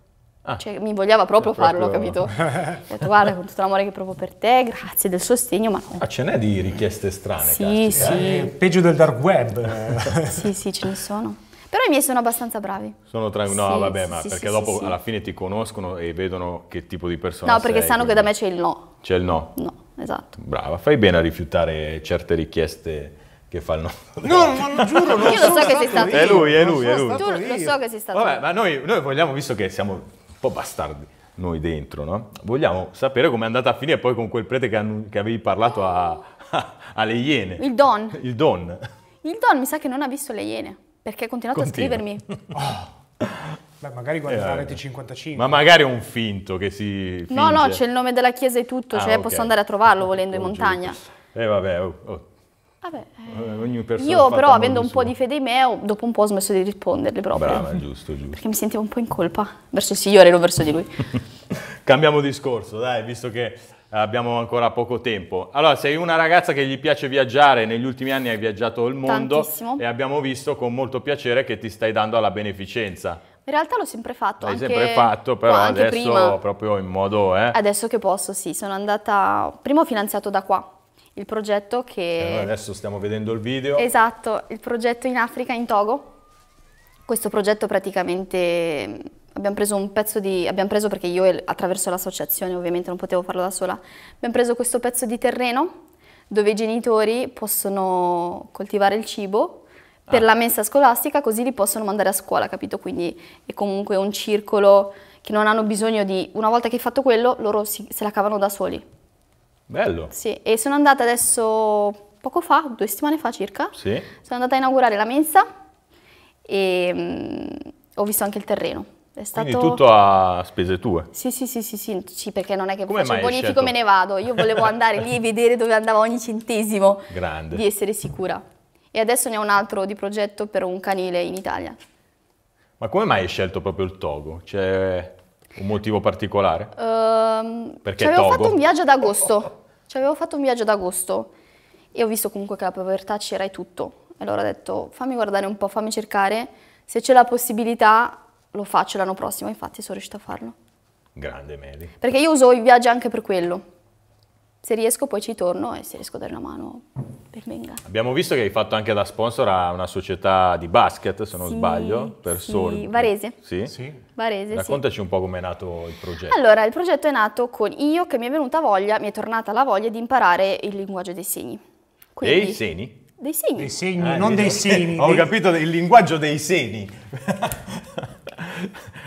Ah. Cioè, mi vogliava proprio è eh, farlo, proprio... capito? Ho detto, guarda, con tutto l'amore che provo per te, grazie del sostegno, ma no. Ah, ce n'è di richieste strane, Sì, casti. sì. Eh, peggio del dark web. sì, sì, ce ne sono. Però i miei sono abbastanza bravi. Sono tra... No, sì, vabbè, ma sì, perché dopo alla fine ti conoscono e vedono che tipo di persona No, perché sei, sanno quindi... che da me c'è il no. C'è il no? No, esatto. Brava, fai bene a rifiutare certe richieste che fa il nome. No, ma giuro, non Io lo so che sei stato io. È lui, è lui, è lui. Tu lo so che sei stato Vabbè, ma noi, noi vogliamo, visto che siamo un po' bastardi noi dentro, no? Vogliamo sapere com'è andata a finire poi con quel prete che, che avevi parlato a, a, alle Iene. Il Don. Il Don. Il Don mi sa che non ha visto le Iene, perché ha continuato Continua. a scrivermi. Oh. Beh, magari guarda eh, la rete 55. Ma magari è un finto che si finge. No, no, c'è il nome della chiesa e tutto, ah, cioè okay. posso andare a trovarlo volendo oh, in montagna. E eh, vabbè, oh. oh. Vabbè, eh, io però avendo un po' di fede in me, dopo un po' ho smesso di risponderle proprio. Brava, giusto, giusto. Perché mi sentivo un po' in colpa verso il Signore, non verso di lui. Cambiamo discorso, dai, visto che abbiamo ancora poco tempo. Allora, sei una ragazza che gli piace viaggiare, negli ultimi anni hai viaggiato il mondo Tantissimo. e abbiamo visto con molto piacere che ti stai dando alla beneficenza. In realtà l'ho sempre fatto. L'hai sempre fatto, però no, adesso prima. proprio in modo... Eh. Adesso che posso, sì. Sono andata... Prima ho finanziato da qua, il progetto che... Eh, allora adesso stiamo vedendo il video. Esatto, il progetto in Africa, in Togo. Questo progetto praticamente mm, abbiamo preso un pezzo di... abbiamo preso perché io attraverso l'associazione ovviamente non potevo farlo da sola, abbiamo preso questo pezzo di terreno dove i genitori possono coltivare il cibo per ah. la messa scolastica così li possono mandare a scuola, capito? Quindi è comunque un circolo che non hanno bisogno di... una volta che hai fatto quello loro si, se la cavano da soli. Bello. Sì, e sono andata adesso poco fa, due settimane fa circa, sì. sono andata a inaugurare la mensa e mh, mm, ho visto anche il terreno. È stato... Quindi tutto a spese tue? Sì, sì, sì, sì, sì, sì perché non è che Come faccio il bonifico scelto? me ne vado, io volevo andare lì e vedere dove andava ogni centesimo, Grande. di essere sicura. E adesso ne ho un altro di progetto per un canile in Italia. Ma come mai hai scelto proprio il Togo? Cioè, un motivo particolare? Uh, Perché ci avevo Togo? fatto un viaggio ad agosto. Ci avevo fatto un viaggio ad agosto e ho visto comunque che la povertà c'era e tutto. Allora ho detto fammi guardare un po', fammi cercare, se c'è la possibilità lo faccio l'anno prossimo, infatti sono riuscita a farlo. Grande Meli. Perché io uso i viaggi anche per quello se riesco poi ci torno e se riesco a dare una mano per venga. Abbiamo visto che hai fatto anche da sponsor a una società di basket, se non sì, sbaglio, per sì. Sol. Varese. Sì? sì. Varese, Raccontaci sì. un po' come è nato il progetto. Allora, il progetto è nato con io che mi è venuta voglia, mi è tornata la voglia di imparare il linguaggio dei segni. Quindi, dei segni? Dei segni. Dei segni, ah, non dei, dei segni. Ho dei... capito il linguaggio dei segni.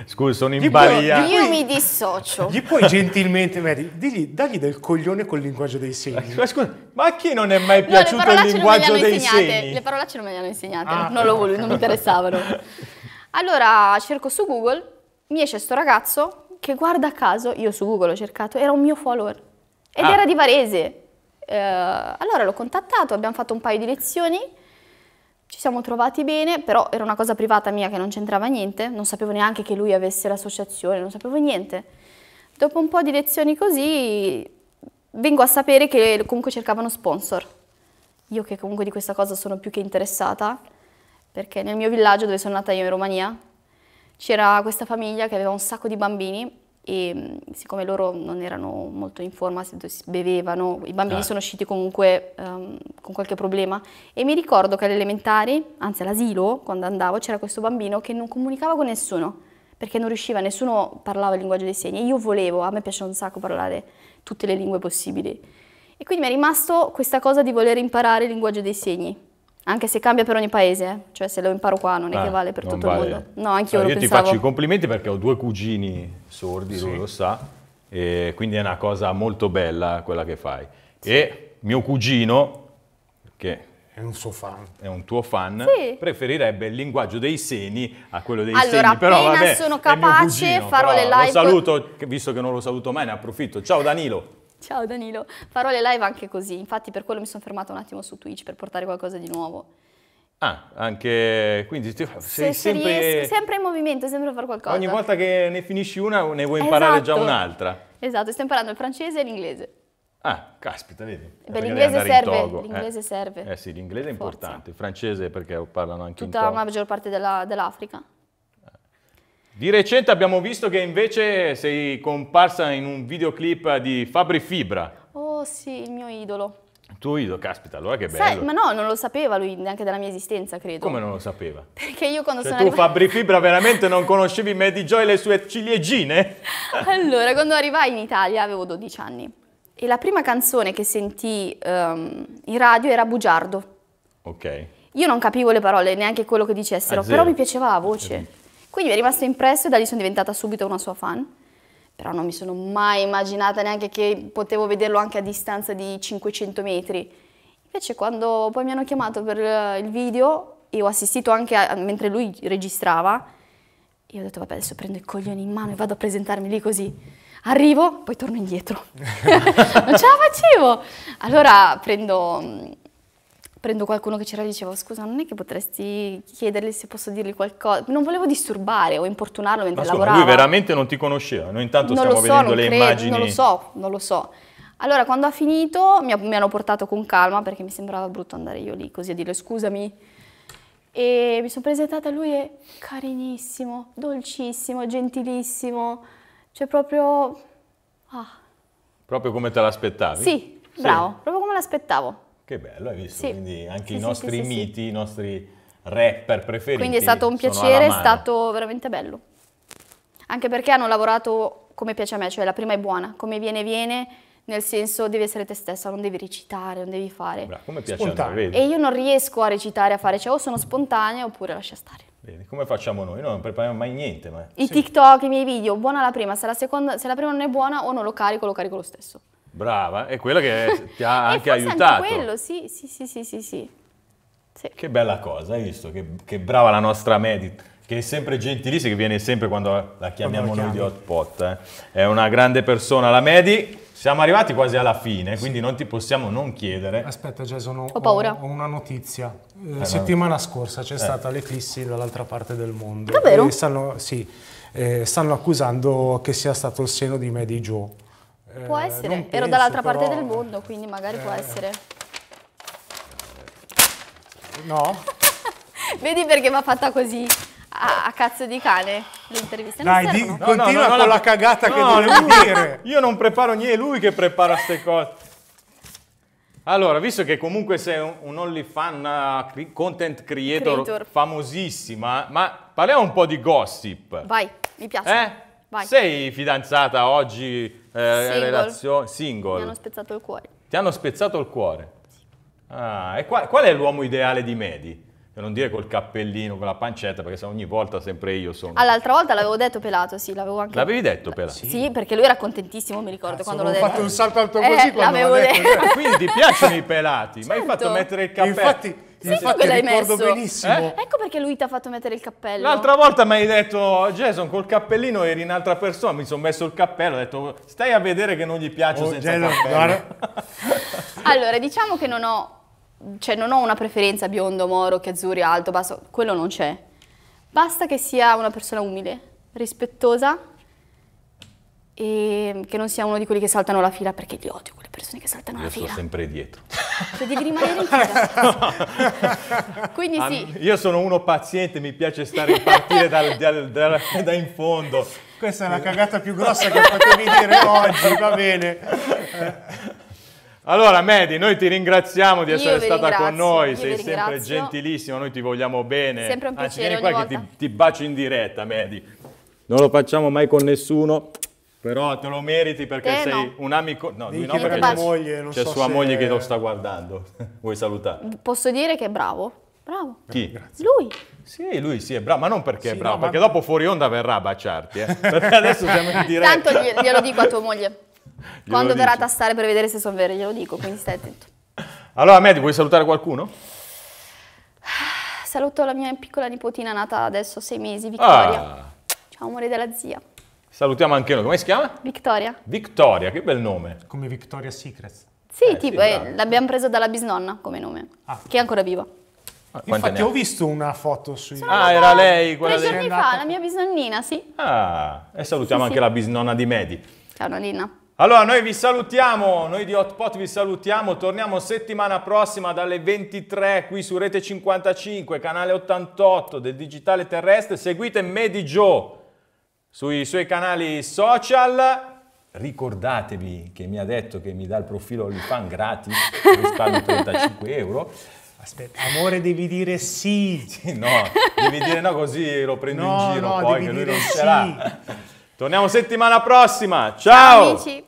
Scusa, sono in gli balia. Puoi, io mi dissocio. Gli puoi gentilmente, Mary, digli, dagli del coglione col linguaggio dei segni. Ma, scusa, ma a chi non è mai piaciuto no, il linguaggio dei segni? Le parolacce non me le hanno insegnate, ah. non, volevo, non mi interessavano. Allora cerco su Google, mi esce sto ragazzo che guarda caso, io su Google ho cercato, era un mio follower ed ah. era di Varese. Eh, allora l'ho contattato, abbiamo fatto un paio di lezioni ci siamo trovati bene, però era una cosa privata mia che non c'entrava niente, non sapevo neanche che lui avesse l'associazione, non sapevo niente. Dopo un po' di lezioni così vengo a sapere che comunque cercavano sponsor. Io che comunque di questa cosa sono più che interessata, perché nel mio villaggio dove sono nata io in Romania c'era questa famiglia che aveva un sacco di bambini e siccome loro non erano molto in forma, bevevano, i bambini ah. sono usciti comunque um, con qualche problema e mi ricordo che all'elementare, anzi all'asilo, quando andavo, c'era questo bambino che non comunicava con nessuno perché non riusciva, nessuno parlava il linguaggio dei segni e io volevo, a me piaceva un sacco parlare tutte le lingue possibili e quindi mi è rimasto questa cosa di voler imparare il linguaggio dei segni anche se cambia per ogni paese, eh. cioè se lo imparo qua non è ah, che vale per tutto vale. il mondo. No, anche io allora, lo io pensavo. ti faccio i complimenti perché ho due cugini sordi, sì. lui lo sa, e quindi è una cosa molto bella quella che fai. Sì. E mio cugino, che è un suo fan. È un tuo fan. Sì. Preferirebbe il linguaggio dei seni a quello dei allora, segni. Allora, appena però, vabbè, sono capace cugino, farò le live. Lo saluto, visto che non lo saluto mai, ne approfitto. Ciao Danilo. Ciao Danilo, farò le live anche così, infatti per quello mi sono fermata un attimo su Twitch per portare qualcosa di nuovo. Ah, anche quindi sei se, sempre... Se riesco, sempre in movimento, sempre a fare qualcosa. Ogni volta che ne finisci una ne vuoi imparare esatto. già un'altra. Esatto, sto imparando il francese e l'inglese. Ah, caspita, vedi. Beh, l'inglese serve, l'inglese eh. serve. Eh sì, l'inglese è importante, Forza. il francese perché parlano anche Tutta in Tutta la maggior parte della, dell'Africa. Di recente abbiamo visto che invece sei comparsa in un videoclip di Fabri Fibra. Oh sì, il mio idolo. Tuo idolo, caspita, allora che bello. Sai, ma no, non lo sapeva lui neanche della mia esistenza, credo. Come non lo sapeva? Perché io quando cioè, sono tu, arrivata... tu Fabri Fibra veramente non conoscevi Maddie Joy e le sue ciliegine? allora, quando arrivai in Italia avevo 12 anni e la prima canzone che sentì um, in radio era Bugiardo. Ok. Io non capivo le parole, neanche quello che dicessero, ah, però mi piaceva la voce. Quindi mi è rimasto impresso e da lì sono diventata subito una sua fan. Però non mi sono mai immaginata neanche che potevo vederlo anche a distanza di 500 metri. Invece quando poi mi hanno chiamato per eh, il video e ho assistito anche a, mentre lui registrava, io ho detto vabbè adesso prendo i coglioni in mano e vado a presentarmi lì così. Arrivo, poi torno indietro. non ce la facevo. Allora prendo mm, prendo qualcuno che c'era e dicevo scusa non è che potresti chiedergli se posso dirgli qualcosa non volevo disturbare o importunarlo mentre ma scusa, lavorava lui veramente non ti conosceva noi intanto non stiamo so, vedendo le credo, immagini non lo so non lo so allora quando ha finito mi, ha, mi, hanno portato con calma perché mi sembrava brutto andare io lì così a dirle scusami e mi sono presentata a lui è carinissimo dolcissimo gentilissimo cioè proprio ah. proprio come te l'aspettavi? sì, sì. bravo proprio come l'aspettavo che bello, hai visto? Sì. Quindi anche sì, i nostri miti, i nostri rapper preferiti. Quindi è stato un piacere, è stato veramente bello. Anche perché hanno lavorato come piace a me, cioè la prima è buona, come viene viene, nel senso devi essere te stessa, non devi recitare, non devi fare. Bra, come piace spontanea. a noi, vedi? E io non riesco a recitare, a fare, cioè o sono spontanea oppure lascia stare. Bene, come facciamo noi? Noi non prepariamo mai niente. Ma... I sì. TikTok, i miei video, buona la prima, se la, seconda, se la prima non è buona o non lo carico, lo carico lo stesso. Brava, è quella che ti ha anche aiutato. Anche quello, sì, sì, sì, sì, sì, sì. Che bella cosa, hai visto? Che, che brava la nostra Medit, che è sempre gentilissima, che viene sempre quando la chiamiamo quando noi di Hotpot. Eh. È una grande persona la Medi. Siamo arrivati quasi alla fine, quindi non ti possiamo non chiedere. Aspetta Jason, ho, ho paura. Ho, una notizia. Eh, eh settimana no. scorsa c'è eh. stata l'eclissi dall'altra parte del mondo. Davvero? Stanno, sì, eh, stanno accusando che sia stato il seno di Medi Joe. Può eh, essere, ero dall'altra parte del mondo, quindi magari può eh. essere. No. Vedi perché mi ha fatta così a, a cazzo di cane l'intervista. Dai, di, no, continua no, no, con la, la cagata che devo dire. Io non preparo niente, è lui che prepara queste cose. Allora, visto che comunque sei un, un OnlyFan, una uh, content creator, creator, famosissima, ma parliamo un po' di gossip. Vai, mi piace. Eh? Vai. Sei fidanzata oggi, eh, single. relazione, single. Mi hanno spezzato il cuore. Ti hanno spezzato il cuore? Sì. Ah, e qual, qual è l'uomo ideale di Medi? non dire col cappellino, con la pancetta, perché ogni volta sempre io sono. All'altra ah, volta l'avevo detto pelato, sì, l'avevo anche. L'avevi detto pelato? Sì. sì. perché lui era contentissimo, mi ricordo Cazzo, ah, quando l'ho detto. Ho fatto un salto alto così eh, cioè. ah, quindi ti piacciono i pelati, certo. ma hai fatto certo. mettere il cappello. Infatti sì, Infatti, l'hai ricordo messo. benissimo. Eh? Ecco perché lui ti ha fatto mettere il cappello. L'altra volta mi hai detto, Jason, col cappellino eri un'altra persona. Mi sono messo il cappello, ho detto, stai a vedere che non gli piace oh, senza Jason, cappello. allora, diciamo che non ho, cioè, non ho una preferenza biondo, moro, che azzurri, alto, basso. Quello non c'è. Basta che sia una persona umile, rispettosa e ehm, che non sia uno di quelli che saltano la fila perché li odio quelle persone che saltano Io la fila. Io sono sempre dietro. Cioè devi rimanere in fila. Quindi ah, sì. Io sono uno paziente, mi piace stare in partire dal, dal, dal, da in fondo. Questa è la cagata più grossa che potevi dire oggi, va bene. Allora Medi, noi ti ringraziamo di essere stata con noi, sei sempre gentilissima, noi ti vogliamo bene. Sempre un piacere Anzi, vieni qua che ti, ti bacio in diretta Medi. Non lo facciamo mai con nessuno, però te lo meriti perché te eh, sei no. un amico... No, Dici no perché tua moglie, non c'è so sua se... moglie che lo sta guardando. Vuoi salutare? Posso dire che è bravo. Bravo. Chi? Grazie. Lui. Sì, lui sì è bravo, ma non perché sì, è bravo, no, perché dopo fuori onda verrà a baciarti. Eh? Perché adesso siamo in diretta. Tanto glielo dico a tua moglie. Quando verrà a tastare per vedere se sono veri, glielo dico, quindi stai attento. Allora, Medi, vuoi salutare qualcuno? Saluto la mia piccola nipotina nata adesso sei mesi, ah. Vittoria. Ah. Ciao, amore della zia. Salutiamo anche noi, come si chiama? Victoria. Victoria, che bel nome. Come Victoria Secrets. Sì, eh, tipo, sì, eh, l'abbiamo preso dalla bisnonna come nome, ah. che è ancora viva. Ah, Infatti ho visto una foto su... Sono ah, era lei quella Tre giorni andata... fa, la mia bisnonnina, sì. Ah, e salutiamo sì, anche sì. la bisnonna di Medi. Ciao Nonnina. Allora, noi vi salutiamo, noi di Hotpot vi salutiamo, torniamo settimana prossima dalle 23 qui su Rete 55, canale 88 del Digitale Terrestre, seguite Medi Joe sui suoi canali social. Ricordatevi che mi ha detto che mi dà il profilo OnlyFans gratis, risparmio 35 euro. Aspetta, amore, devi dire sì. sì. No, devi dire no, così lo prendo no, in giro no, poi che lui non sì. ce l'ha. Torniamo settimana prossima. Ciao, Ciao amici.